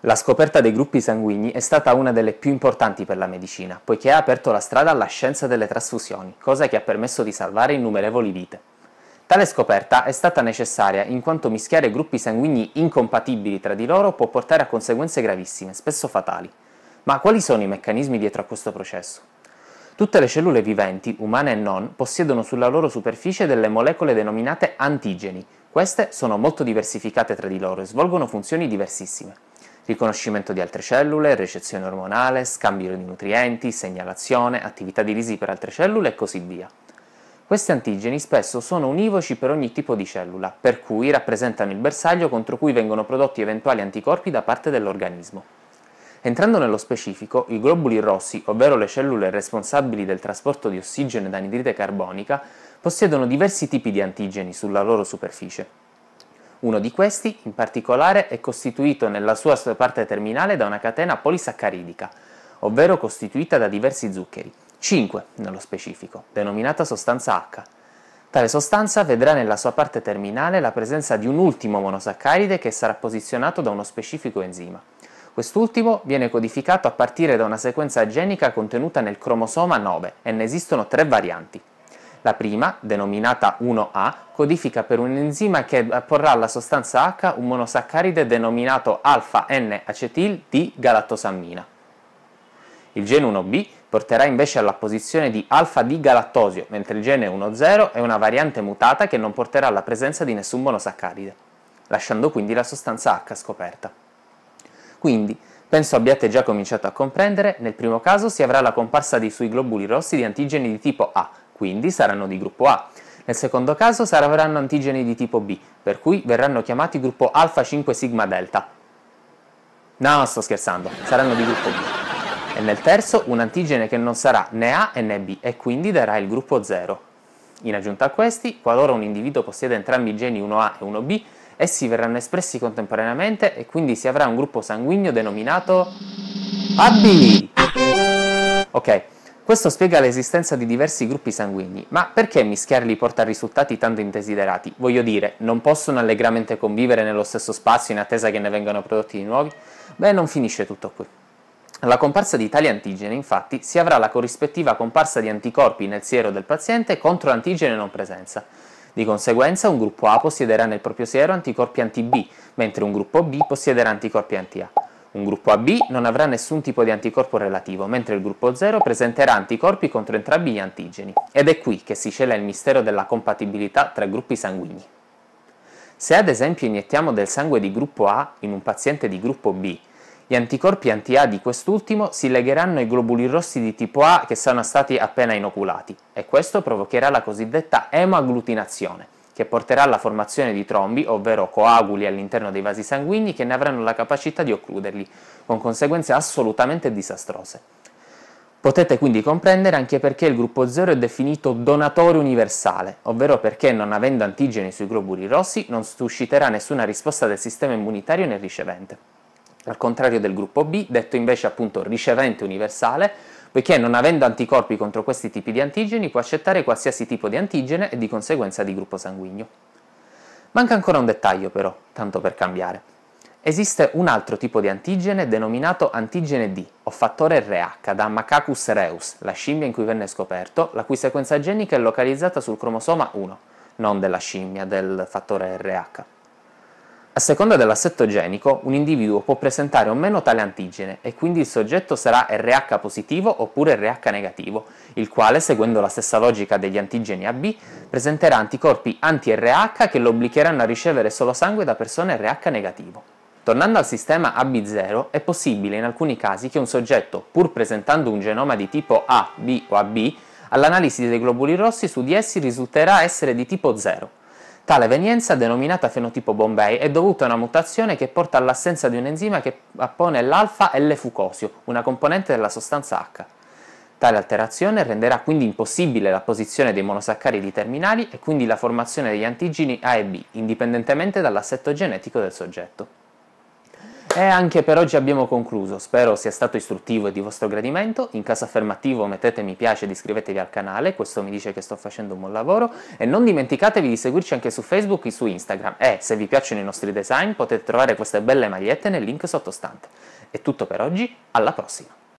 La scoperta dei gruppi sanguigni è stata una delle più importanti per la medicina, poiché ha aperto la strada alla scienza delle trasfusioni, cosa che ha permesso di salvare innumerevoli vite. Tale scoperta è stata necessaria in quanto mischiare gruppi sanguigni incompatibili tra di loro può portare a conseguenze gravissime, spesso fatali. Ma quali sono i meccanismi dietro a questo processo? Tutte le cellule viventi, umane e non, possiedono sulla loro superficie delle molecole denominate antigeni. Queste sono molto diversificate tra di loro e svolgono funzioni diversissime riconoscimento di altre cellule, recezione ormonale, scambio di nutrienti, segnalazione, attività di risi per altre cellule e così via. Questi antigeni spesso sono univoci per ogni tipo di cellula, per cui rappresentano il bersaglio contro cui vengono prodotti eventuali anticorpi da parte dell'organismo. Entrando nello specifico, i globuli rossi, ovvero le cellule responsabili del trasporto di ossigeno ed anidride carbonica, possiedono diversi tipi di antigeni sulla loro superficie. Uno di questi, in particolare, è costituito nella sua parte terminale da una catena polisaccaridica, ovvero costituita da diversi zuccheri, 5 nello specifico, denominata sostanza H. Tale sostanza vedrà nella sua parte terminale la presenza di un ultimo monosaccaride che sarà posizionato da uno specifico enzima. Quest'ultimo viene codificato a partire da una sequenza genica contenuta nel cromosoma 9 e ne esistono tre varianti. La prima, denominata 1A, codifica per un enzima che apporrà alla sostanza H un monosaccaride denominato alfa n acetil d galattosammina. Il gene 1B porterà invece all'apposizione di alfa-D galattosio, mentre il gene 1,0 è una variante mutata che non porterà alla presenza di nessun monosaccaride, lasciando quindi la sostanza H scoperta. Quindi, penso abbiate già cominciato a comprendere, nel primo caso si avrà la comparsa di sui globuli rossi di antigeni di tipo A, quindi saranno di gruppo A. Nel secondo caso saranno antigeni di tipo B, per cui verranno chiamati gruppo alfa 5 sigma delta. No, sto scherzando, saranno di gruppo B. E nel terzo un antigene che non sarà né A né B e quindi darà il gruppo 0. In aggiunta a questi, qualora un individuo possieda entrambi i geni 1A e 1B, essi verranno espressi contemporaneamente e quindi si avrà un gruppo sanguigno denominato AB. Ok, questo spiega l'esistenza di diversi gruppi sanguigni, ma perché mischiarli porta a risultati tanto indesiderati? Voglio dire, non possono allegramente convivere nello stesso spazio in attesa che ne vengano prodotti di nuovi? Beh, non finisce tutto qui. Alla comparsa di tali antigeni, infatti, si avrà la corrispettiva comparsa di anticorpi nel siero del paziente contro l'antigene non presenza. Di conseguenza, un gruppo A possiederà nel proprio siero anticorpi anti-B, mentre un gruppo B possiederà anticorpi anti-A. Un gruppo AB non avrà nessun tipo di anticorpo relativo, mentre il gruppo 0 presenterà anticorpi contro entrambi gli antigeni. Ed è qui che si cela il mistero della compatibilità tra gruppi sanguigni. Se ad esempio iniettiamo del sangue di gruppo A in un paziente di gruppo B, gli anticorpi anti-A di quest'ultimo si legheranno ai globuli rossi di tipo A che sono stati appena inoculati e questo provocherà la cosiddetta emoagglutinazione, che porterà alla formazione di trombi, ovvero coaguli all'interno dei vasi sanguigni che ne avranno la capacità di occluderli, con conseguenze assolutamente disastrose. Potete quindi comprendere anche perché il gruppo 0 è definito donatore universale, ovvero perché non avendo antigeni sui globuli rossi non susciterà nessuna risposta del sistema immunitario nel ricevente. Al contrario del gruppo B, detto invece appunto ricevente universale, poiché non avendo anticorpi contro questi tipi di antigeni può accettare qualsiasi tipo di antigene e di conseguenza di gruppo sanguigno. Manca ancora un dettaglio però, tanto per cambiare. Esiste un altro tipo di antigene denominato antigene D o fattore RH da Macacus reus, la scimmia in cui venne scoperto, la cui sequenza genica è localizzata sul cromosoma 1, non della scimmia, del fattore RH. A seconda dell'assetto genico, un individuo può presentare o meno tale antigene e quindi il soggetto sarà RH positivo oppure RH negativo, il quale, seguendo la stessa logica degli antigeni AB, presenterà anticorpi anti-RH che lo obbligheranno a ricevere solo sangue da persone RH negativo. Tornando al sistema AB0, è possibile in alcuni casi che un soggetto, pur presentando un genoma di tipo A, B o AB, all'analisi dei globuli rossi su di essi risulterà essere di tipo 0, Tale evenienza, denominata fenotipo Bombay, è dovuta a una mutazione che porta all'assenza di un enzima che appone l'alfa-L-fucosio, una componente della sostanza H. Tale alterazione renderà quindi impossibile la posizione dei monosaccaridi terminali e quindi la formazione degli antigeni A e B, indipendentemente dall'assetto genetico del soggetto. E anche per oggi abbiamo concluso, spero sia stato istruttivo e di vostro gradimento, in caso affermativo mettete mi piace ed iscrivetevi al canale, questo mi dice che sto facendo un buon lavoro e non dimenticatevi di seguirci anche su Facebook e su Instagram e se vi piacciono i nostri design potete trovare queste belle magliette nel link sottostante. È tutto per oggi, alla prossima!